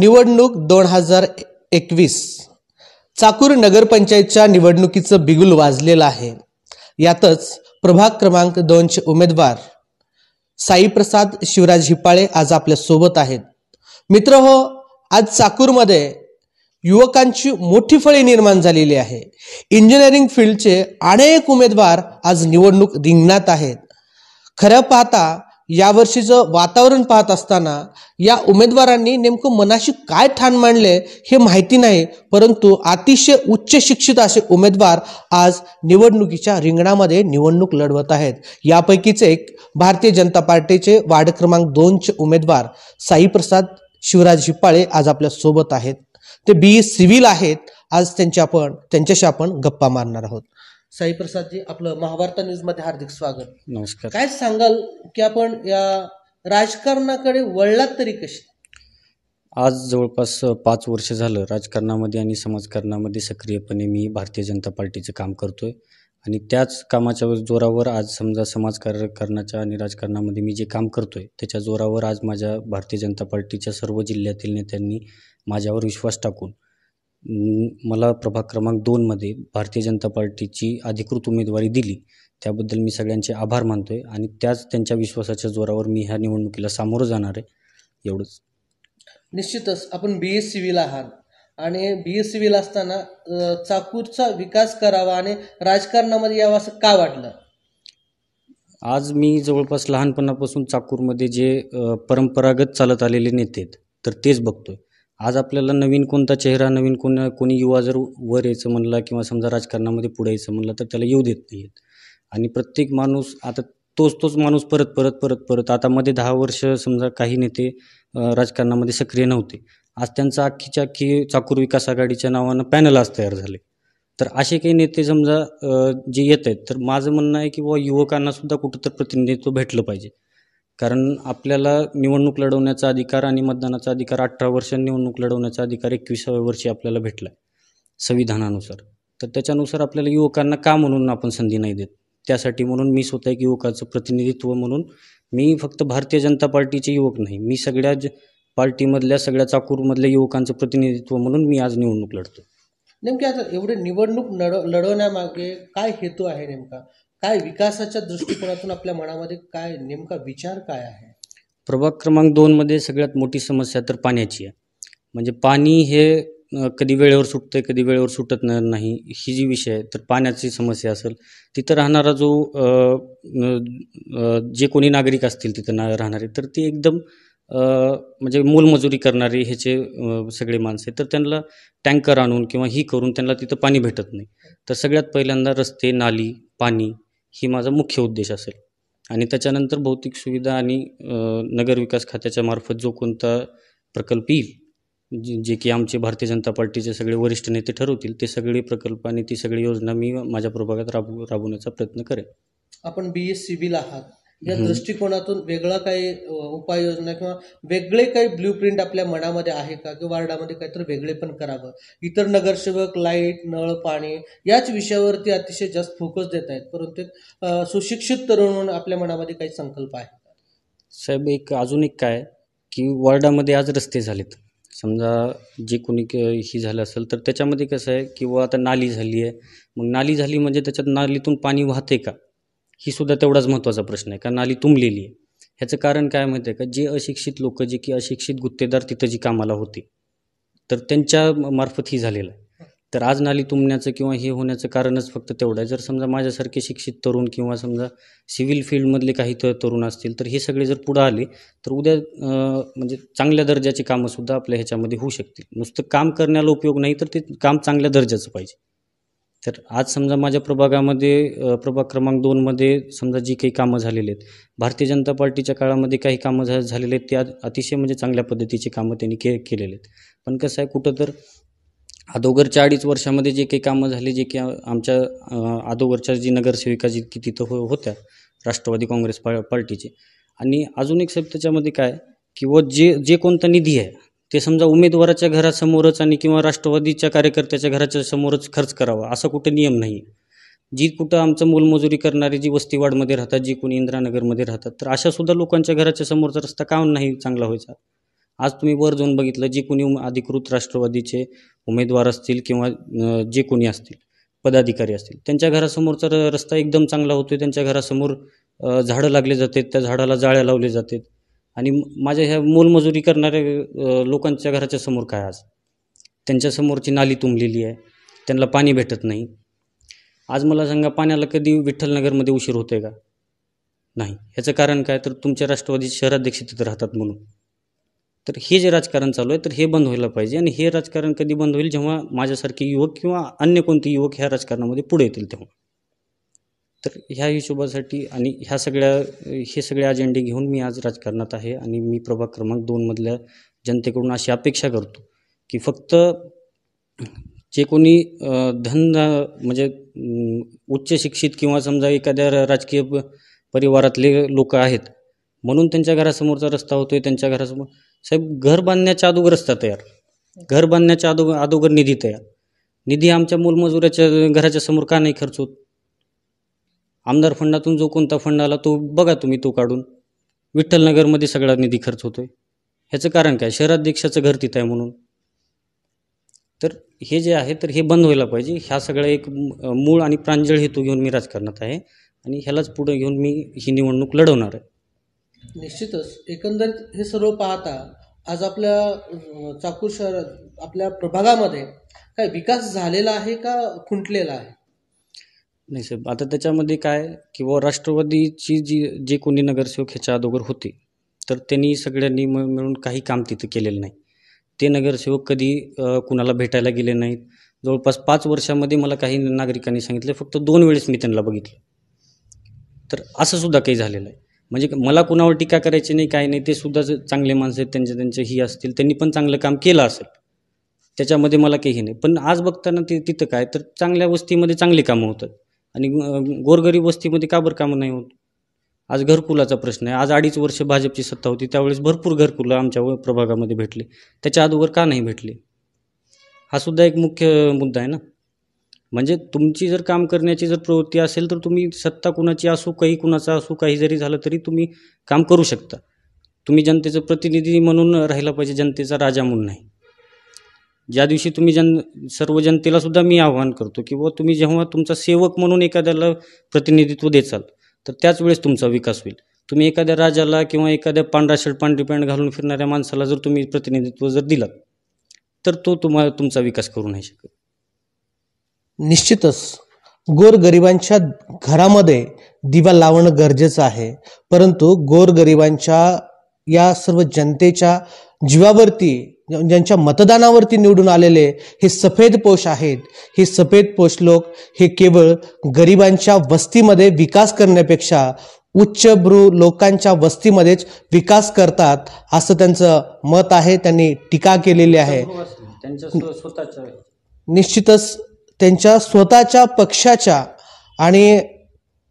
निवडणूक दोन हजार एकवीस चाकूर नगरपंचायतच्या निवडणुकीचं बिगुल वाजलेलं आहे यातच प्रभाग क्रमांक दोनचे उमेदवार साईप्रसाद शिवराज हिपाळे आज आपल्यासोबत आहेत मित्र हो आज चाकूरमध्ये युवकांची मोठी फळी निर्माण झालेली आहे इंजिनिअरिंग फील्डचे अनेक उमेदवार आज निवडणूक रिंगणात आहेत खरं पाहता यावर्षीचं वातावरण पाहत असताना या उमेदवारांनी नेमकं मनाशी काय ठाण मांडले हे माहिती नाही परंतु अतिशय उच्च शिक्षित असे उमेदवार आज निवडणुकीच्या रिंगणामध्ये निवडणूक लढवत आहेत यापैकीच एक भारतीय जनता पार्टीचे वार्ड क्रमांक दोनचे उमेदवार साईप्रसाद शिवराज हिप्पाळे आज आपल्या सोबत आहेत ते बी सिव्हिल आहेत आज त्यांच्या आपण त्यांच्याशी आपण गप्पा मारणार आहोत साई प्रसाद जी आपलं महाभारता न्यूजमध्ये हार्दिक स्वागत नमस्कार काय सांगाल की आपण या राजकारणाकडे वळलात तरी कशी आज जवळपास पाच वर्ष झालं राजकारणामध्ये आणि समाजकारणामध्ये सक्रियपणे मी भारतीय जनता पार्टीचं काम करतोय आणि त्याच कामाच्या जोरावर आज समजा समाजकारणाच्या आणि राजकारणामध्ये मी जे काम करतोय त्याच्या जोरावर आज माझ्या भारतीय जनता पार्टीच्या सर्व जिल्ह्यातील नेत्यांनी माझ्यावर विश्वास टाकून मला प्रभाग क्रमांक दोनमध्ये भारतीय जनता पार्टीची अधिकृत उमेदवारी दिली त्याबद्दल मी सगळ्यांचे आभार मानतो आणि त्याच त्यांच्या विश्वासाच्या जोरावर मी ह्या निवडणुकीला सामोरं जाणार आहे एवढंच निश्चितच आपण बी एस सी आहात आणि बी एस सी असताना चाकूरचा विकास करावा आणि राजकारणामध्ये यावं असं का वाटलं आज मी जवळपास लहानपणापासून चाकूरमध्ये जे परंपरागत चालत आलेले नेते आहेत तर तेच बघतोय आज आपल्याला नवीन कोणता चेहरा नवीन कोण कोणी युवा जर वर यायचं म्हणला किंवा समजा राजकारणामध्ये पुढे यायचं म्हणलं तर त्याला येऊ देत नाही आहेत आणि प्रत्येक माणूस आता तोच तोच माणूस परत परत परत परत आता मध्ये दहा वर्ष समजा काही नेते राजकारणामध्ये सक्रिय नव्हते आज त्यांचा अख्खीच्या अख्खी चाकूर विकास आघाडीच्या नावानं पॅनल आज तयार झाले तर असे काही नेते समजा जे येत आहेत तर माझं म्हणणं आहे की बुवा युवकांना सुद्धा कुठं प्रतिनिधित्व भेटलं पाहिजे कारण आपल्याला निवडणूक लढवण्याचा अधिकार आणि मतदानाचा अधिकार अठरा वर्ष निवडणूक लढवण्याचा अधिकार एकविसाव्या वर्षी आपल्याला भेटला आहे संविधानानुसार तर त्याच्यानुसार आपल्याला युवकांना का म्हणून आपण संधी नाही देत त्यासाठी म्हणून मी स्वतः एक युवकाचं प्रतिनिधित्व म्हणून मी फक्त भारतीय जनता पार्टीचे युवक नाही मी सगळ्या ज पार्टीमधल्या सगळ्या चाकूरमधल्या युवकांचं प्रतिनिधित्व म्हणून मी आज निवडणूक लढतो नेमकी आता एवढे निवडणूक लढ लढवण्यामागे काय हेतू आहे नेमका काय विकासाच्या दृष्टिकोनातून आपल्या मनामध्ये काय नेमका विचार काय आहे प्रभाग क्रमांक दोनमध्ये सगळ्यात मोठी समस्या तर पाण्याची आहे म्हणजे पाणी हे कधी वेळेवर सुटतं कधी वेळेवर सुटत नाही ही जी विषय आहे तर पाण्याची समस्या असेल तिथं राहणारा जो जे कोणी नागरिक असतील तिथं ना राहणारे तर ती एकदम म्हणजे मोलमजुरी करणारी ह्याचे सगळे माणसे तर त्यांना टँकर आणून किंवा ही करून त्यांना तिथं पाणी भेटत नाही तर सगळ्यात पहिल्यांदा रस्ते नाली पाणी ही माझा मुख्य उद्देश असेल आणि त्याच्यानंतर भौतिक सुविधा आणि नगरविकास खात्याच्या मार्फत जो कोणता प्रकल्प येईल जे जे की आमचे भारतीय जनता पार्टीचे सगळे वरिष्ठ नेते ठरवतील ते सगळे प्रकल्प आणि ती सगळी योजना मी माझ्या प्रभागात राबू राबवण्याचा प्रयत्न करेन आपण बी एस सी आहात या दृष्टिकोनातून वेगळा काही उपाययोजना किंवा वेगळे काही ब्ल्यू प्रिंट आपल्या मनामध्ये आहे का किंवा वार्डामध्ये काहीतरी वेगळे पण करावं इतर नगरसेवक लाईट नळ पाणी याच विषयावरती अतिशय जास्त फोकस देत आहेत परंतु एक सुशिक्षित तरुण म्हणून आपल्या मनामध्ये काही संकल्प आहे साहेब एक अजून एक काय की वॉर्डामध्ये आज रस्ते झालेत समजा जे कोणी ही झालं असेल तर त्याच्यामध्ये कसं आहे किंवा आता नाली झाली आहे मग नाली झाली म्हणजे त्याच्यात नालीतून पाणी वाहते का ही सुद्धा तेवढाच महत्त्वाचा प्रश्न आहे कारण नाली तुंबलेली आहे ह्याचं कारण काय माहिती आहे का जे अशिक्षित लोक जे की अशिक्षित गुत्तेदार तिथं जी कामाला होते तर त्यांच्या मार्फत ही झालेलं आहे तर आज नाली तुंबण्याचं किंवा हे होण्याचं कारणच फक्त तेवढं आहे जर समजा माझ्यासारखे शिक्षित तरुण किंवा समजा सिव्हिल फील्डमधले काही तरुण असतील तर हे सगळे जर पुढं आले तर उद्या म्हणजे चांगल्या दर्जाची कामंसुद्धा आपल्या ह्याच्यामध्ये होऊ शकतील नुसतं काम करण्याला उपयोग नाही तर ते काम चांगल्या दर्जाचं पाहिजे तर आज समजा माझ्या प्रभागामध्ये प्रभाग क्रमांक दोनमध्ये समजा जी काही कामं झालेली आहेत भारतीय जनता पार्टीच्या काळामध्ये काही कामं झा झालेले आहेत त्या अतिशय म्हणजे चांगल्या पद्धतीचे कामं त्यांनी के केलेले आहेत पण कसं आहे कुठं तर अदोगरच्या अडीच वर्षामध्ये जे काही कामं झाले जे की आमच्या अदोगरच्या जी नगरसेविका जी की तिथं हो होत्या राष्ट्रवादी काँग्रेस पार्टीचे आणि अजून एक सब त्याच्यामध्ये काय की व जे जे कोणता निधी आहे ते समजा उमेदवाराच्या घरासमोरच आणि किंवा राष्ट्रवादीच्या कार्यकर्त्याच्या घराच्या समोरच खर्च करावा असा कुठे नियम नाही जी कुठं आमचं मोलमजुरी करणारी जी वस्तीवाडमध्ये राहतात जी कोणी इंद्रानगरमध्ये राहतात तर अशा सुद्धा लोकांच्या घराच्या समोरचा रस्ता का नाही चांगला व्हायचा आज तुम्ही वर जाऊन बघितलं जे कोणी अधिकृत राष्ट्रवादीचे उमेदवार असतील किंवा जे कोणी असतील पदाधिकारी असतील त्यांच्या घरासमोरचा रस्ता एकदम चांगला होतो त्यांच्या घरासमोर झाडं लागले जातात त्या झाडाला जाळ्या लावले जातात आणि माझ्या ह्या मोलमजुरी करणाऱ्या लोकांच्या घराच्या समोर काय आज त्यांच्यासमोरची नाली तुंबलेली आहे त्यांना पाणी भेटत नाही आज मला सांगा पाण्याला कधी विठ्ठलनगरमध्ये उशीर होतोय का नाही ह्याचं कारण काय तर तुमच्या राष्ट्रवादी शहराध्यक्ष तिथे राहतात म्हणून तर हे जे राजकारण चालू आहे तर हे बंद व्हायला पाहिजे आणि हे राजकारण कधी बंद होईल जेव्हा माझ्यासारखे युवक किंवा अन्य कोणते युवक ह्या राजकारणामध्ये पुढे येतील तेव्हा तर ह्या हिशोबासाठी आणि ह्या सगळ्या हे सगळे अजेंडे घेऊन मी आज राजकारणात आहे आणि मी प्रभाग क्रमांक दोनमधल्या जनतेकडून अशी अपेक्षा करतो की फक्त जे कोणी धन म्हणजे उच्च शिक्षित किंवा समजा एखाद्या राजकीय परिवारातले लोक आहेत म्हणून त्यांच्या घरासमोरचा रस्ता होतोय त्यांच्या घरासमोर साहेब घर बांधण्याच्या अदोगर रस्ता तयार घर बांधण्याच्या अगोदर अगोदर निधी तयार निधी आमच्या मूलमजुराच्या घराच्या समोर का नाही खर्च होत आमदार फंडातून जो कोणता फंड आला तो बघा तुम्ही तो काढून विठ्ठलनगरमध्ये सगळा निधी खर्च होतो आहे ह्याचं कारण काय शहराध्यक्षाचं घर तिथं आहे म्हणून तर हे जे आहे तर हे बंद व्हायला पाहिजे ह्या सगळ्या एक मूळ आणि प्रांजळ हेतू घेऊन मी राजकारणात आहे आणि ह्यालाच पुढे घेऊन मी ही निवडणूक लढवणार आहे निश्चितच एकंदरीत हे सर्व पाहता आज आपल्या चाकूर शहरात आपल्या प्रभागामध्ये काय विकास झालेला आहे का खुंटलेला आहे नाही साहेब आता त्याच्यामध्ये काय किंवा राष्ट्रवादीची जी जे कोणी नगरसेवक ह्याच्या अगोदर होते तर त्यांनी सगळ्यांनी मिळून काही काम तिथं केलेलं नाही ते नगरसेवक कधी कुणाला भेटायला गेले नाहीत जवळपास पाच वर्षामध्ये मला काही नागरिकांनी सांगितले फक्त दोन वेळेस मी त्यांना बघितलं तर असं सुद्धा काही झालेलं आहे म्हणजे मला कुणावर टीका करायची नाही काय नाही ते सुद्धा चांगले माणसं आहेत त्यांचे त्यांचे ही असतील त्यांनी पण चांगलं काम केलं असेल त्याच्यामध्ये मला काही नाही पण आज बघताना ते तिथं काय तर चांगल्या वस्तीमध्ये चांगली कामं होतात आणि गोरगरीब वस्तीमध्ये का बरं कामं नाही होत आज घरकुलाचा प्रश्न आहे आज अडीच वर्ष भाजपची सत्ता होती त्यावेळेस भरपूर घरकुलं आमच्या प्रभागामध्ये भेटले त्याच्या अगोदर का नाही भेटले हा सुद्धा एक मुख्य मुद्दा आहे ना म्हणजे तुमची जर काम करण्याची जर प्रवृत्ती असेल तर तुम्ही सत्ता कुणाची असो काही कुणाचा असो काही जरी झालं तरी तुम्ही काम करू शकता तुम्ही जनतेचं प्रतिनिधी म्हणून राहिला पाहिजे जनतेचा राजा म्हणून नाही ज्या दिवशी तुम्ही जन सर्व जनतेला सुद्धा मी आवाहन करतो की व तुम्ही जेव्हा तुमचा सेवक म्हणून एखाद्याला प्रतिनिधित्व देचाल तर त्याच वेळेस तुमचा विकास होईल तुम्ही एखाद्या राजाला किंवा एखाद्या पांढरा शर्ट पांढरी पॅन्ट घालून फिरणाऱ्या माणसाला जर तुम्ही प्रतिनिधित्व जर दिलात तर तो तुम्हाला तुमचा विकास करू नाही शकत निश्चितच गोरगरिबांच्या घरामध्ये दिवा लावणं गरजेचं आहे परंतु गोरगरिबांच्या या सर्व जनतेच्या जीवावरती ज्यांच्या मतदानावरती निवडून आलेले हे सफेद पोष आहेत हे सफेद पोष लोक हे केवळ गरिबांच्या वस्तीमध्ये विकास करण्यापेक्षा उच्चभ्रू लोकांच्या वस्तीमध्येच विकास करतात असं त्यांचं मत आहे त्यांनी टीका केलेली आहे निश्चितच त्यांच्या स्वतःच्या पक्षाच्या आणि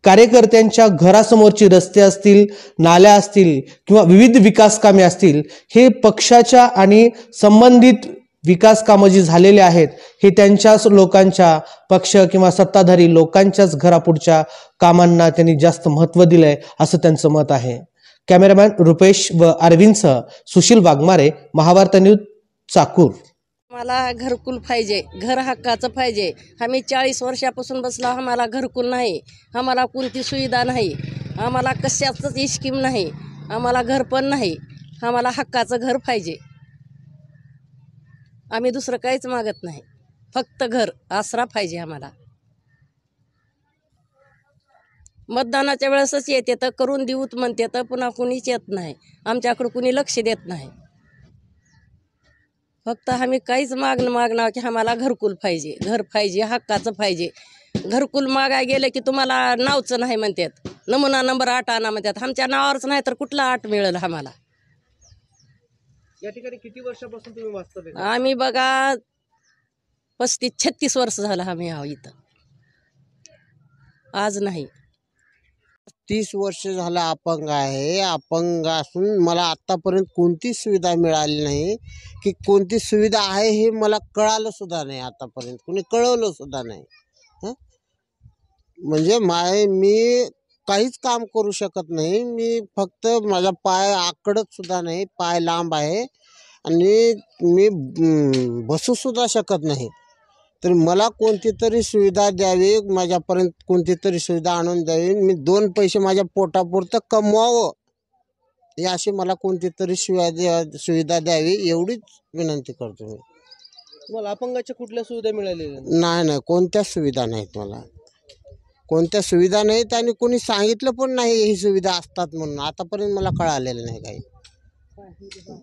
कार्यकर्त्यांच्या घरासमोरची रस्ते असतील नाल्या असतील किंवा विविध विकास कामे असतील हे पक्षाच्या आणि संबंधित विकास कामं जी झालेले आहेत हे त्यांच्याच लोकांच्या पक्ष किंवा सत्ताधारी लोकांच्याच घरापुढच्या कामांना त्यांनी जास्त महत्त्व दिलंय असं त्यांचं मत आहे कॅमेरामॅन रुपेश व अरविंदसह सुशील वाघमारे महावार्ता न्यूज चाकूर मला घरकुल पाहिजे घर हक्काचं पाहिजे आम्ही चाळीस वर्षापासून बसलो आम्हाला घरकुल नाही आम्हाला कोणती सुविधा नाही आम्हाला कशाच इस्कीम नाही आम्हाला घर पण नाही आम्हाला हक्काचं घर पाहिजे आम्ही दुसरं काहीच मागत नाही फक्त घर आसरा पाहिजे आम्हाला मतदानाच्या वेळेसच येते तर करून देऊत म्हणते तर पुन्हा कुणीच येत नाही आमच्याकडं कुणी लक्ष देत नाही फक्त आम्ही काहीच मागणं मागणार की आम्हाला घरकुल पाहिजे घर पाहिजे हक्काचं पाहिजे घरकुल मागाय गेलं की तुम्हाला नावचं नाही म्हणतात नमुना नंबर आठ आणा म्हणतात आमच्या नावावरच नाही तर कुठला आठ मिळेल आम्हाला या ठिकाणी किती वर्षापासून तुम्ही वाचता आम्ही बघा पस्तीस छत्तीस वर्ष झालं आम्ही आहो इथं आज नाही तीस वर्ष झालं अपंग आहे अपंग असून मला आत्तापर्यंत कोणतीच सुविधा मिळाली नाही की कोणती सुविधा आहे हे मला कळालं सुद्धा नाही आतापर्यंत कोणी कळवलं सुद्धा नाही म्हणजे माय मी काहीच काम करू शकत नाही मी फक्त माझा पाय आकडत सुद्धा नाही पाय लांब आहे आणि मी बसूसुद्धा शकत नाही तर मला कोणती तरी सुविधा द्यावी माझ्यापर्यंत कोणती तरी सुविधा आणून द्यावी मी दोन पैसे माझ्या पोटापुरतं कमवावं हे अशी मला कोणती तरी सुविधा सुविधा द्यावी एवढीच विनंती करतो मी तुम्हाला अपंगाच्या कुठल्या सुविधा मिळालेल्या नाही नाही कोणत्या सुविधा नाहीत मला कोणत्या सुविधा नाहीत आणि कोणी सांगितलं पण नाही ही सुविधा असतात म्हणून आतापर्यंत मला कळालेलं नाही काही